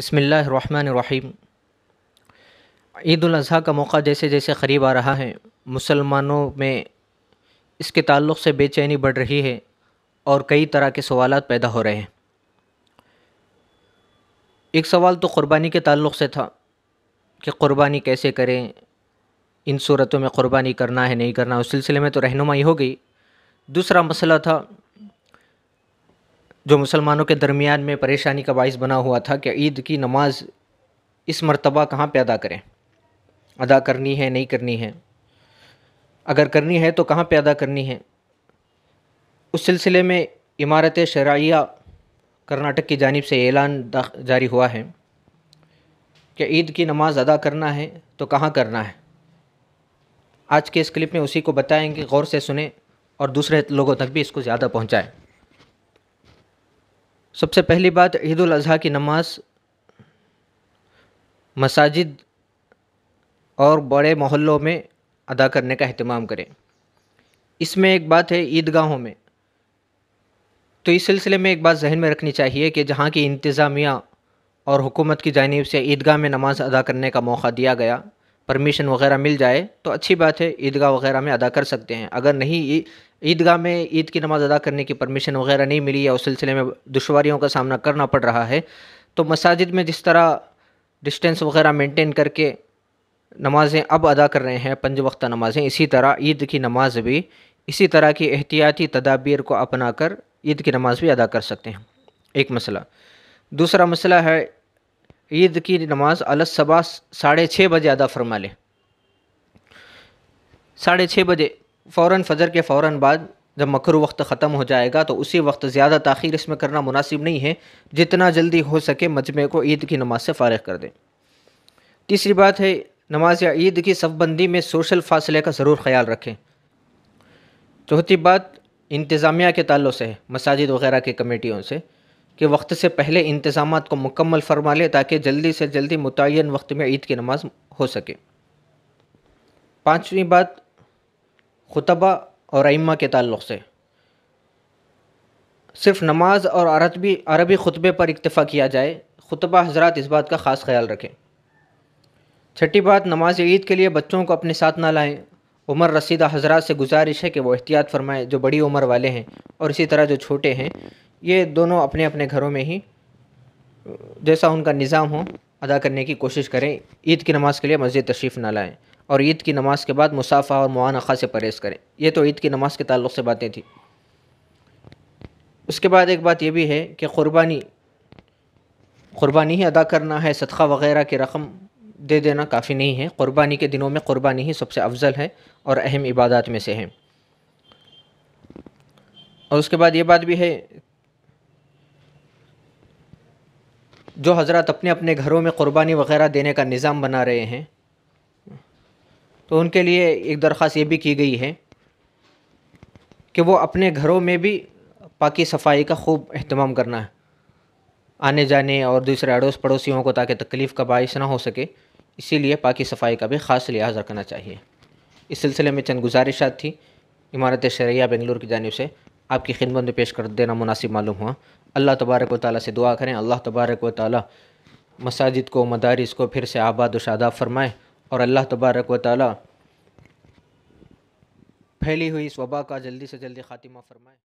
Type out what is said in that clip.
बसमीम ईद अज़ी का मौका जैसे जैसे करीब आ रहा है मुसलमानों में इसके ताल्लुक़ से बेचैनी बढ़ रही है और कई तरह के सवाल पैदा हो रहे हैं एक सवाल तो क़ुरबानी के ताल्लुक़ से था कि क़ुरबानी कैसे करें इन सूरतों में क़ुरबानी करना है नहीं करना उस सिलसिले में तो रहनुमाई हो गई दूसरा मसला था जो मुसलमानों के दरमियान में परेशानी का बायस बना हुआ था कि ईद की नमाज इस मरतबा कहाँ पर अदा करें अदा करनी है नहीं करनी है अगर करनी है तो कहाँ पर अदा करनी है उस सिलसिले में इमारत शराइया कर्नाटक की जानब से ऐलान जारी हुआ है कि ईद की नमाज़ अदा करना है तो कहाँ करना है आज के इस क्लिप में उसी को बताएंगे गौर से सुने और दूसरे लोगों तक भी इसको ज़्यादा पहुँचाएँ सबसे पहली बात ईद अज़हा की नमाज मसाजिद और बड़े मोहल्लों में अदा करने का अहतमाम करें इसमें एक बात है ईदगाहों में तो इस सिलसिले में एक बात जहन में रखनी चाहिए कि जहाँ की इंतज़ामिया और हुकूमत की जानब से ईदगाह में नमाज अदा करने का मौका दिया गया परमिशन वगैरह मिल जाए तो अच्छी बात है ईदगाह वगैरह में अदा कर सकते हैं अगर नहीं ईदगाह में ईद की नमाज़ अदा करने की परमिशन वगैरह नहीं मिली या उस सिलसिले में दुशारियों का सामना करना पड़ रहा है तो मसाजिद में जिस तरह डिस्टेंस वगैरह मेंटेन करके नमाज़ें अब अदा कर रहे हैं पंज वक्त नमाज़ें इसी तरह ईद की नमाज भी इसी तरह की एहतियाती तदाबीर को अपना कर ईद की नमाज भी अदा कर सकते हैं एक मसला दूसरा मसला है ईद की नमाज़ अलस सबा साढ़े छः बजे अदा फरमा लें साढ़े छः बजे फ़ौर फजर के फ़ौर बाद जब मकर वक्त ख़त्म हो जाएगा तो उसी वक्त ज़्यादा तखिर इसमें करना मुनासिब नहीं है जितना जल्दी हो सके मजमे को ईद की नमाज से फ़ारग कर दें तीसरी बात है नमाज या ईद की सफबंदी में सोशल फासले का ज़रूर ख्याल रखें चौथी बात इंतज़ामिया के तल्ल से है मसाजिद वगैरह की कमेटियों से कि वक्त से पहले इंतज़ाम को मुकम्मल फरमा लें ताकि जल्दी से जल्दी मुतन वक्त में ईद की नमाज़ हो सके पाँचवीं बात खुतबा और अम्मा के ताल्लुक़ से सिर्फ नमाज और अरबी अरबी खुतबे पर इक्तफ़ा किया जाए खुतबा हजरात इस बात का ख़ास ख्याल रखें छठी बात नमाज ईद के लिए बच्चों को अपने साथ ना लाएं उमर रसीदा हजरात से गुजारिश है कि वो एहतियात फरमाएं जो बड़ी उम्र वाले हैं और इसी तरह जो छोटे हैं ये दोनों अपने अपने घरों में ही जैसा उनका निज़ाम हो अदा करने की कोशिश करें ईद की नमाज़ के लिए मस्जिद तशरीफ़ ना लाएँ और ईद की नमाज़ के बाद मुसाफ़ा और मुआनखा से परहेज़ करें ये तो ईद की नमाज़ के ताल्लुक़ से बातें थी उसके बाद एक बात यह भी है कि क़ुरबानी क़ुरबानी ही अदा करना है सदक़ा वग़ैरह की रकम दे देना काफ़ी नहीं है क़ुरबानी के दिनों में क़ुरबानी ही सबसे अफजल है और अहम इबादत में से है और उसके बाद ये बात भी है जो हज़रत अपने अपने घरों में क़ुरबानी वगैरह देने का निज़ाम बना रहे हैं तो उनके लिए एक दरख्वास्त ये भी की गई है कि वो अपने घरों में भी पाकि सफाई का खूब अहतमाम करना है आने जाने और दूसरे अड़ोस पड़ोसियों को ताकि तकलीफ़ का बायस ना हो सके इसीलिए पाकि सफाई का भी ख़ास लिहाज रखना चाहिए इस सिलसिले में चंद गुजारिशात थी इमारत शरिया बेंगलुरु की जानब से आपकी खिदमत में पेश कर देना मुनासिब मालूम हुआ अल्लाह तबारक व ताली से दुआ करें अल्लाह तबारक व ताली मसाजिद को मदारस को फिर से आबाद शादा फरमाएँ और अल्लाह तबारक व ताली फैली हुई इस वबा का जल्दी से जल्दी ख़ात्मा फरमाएँ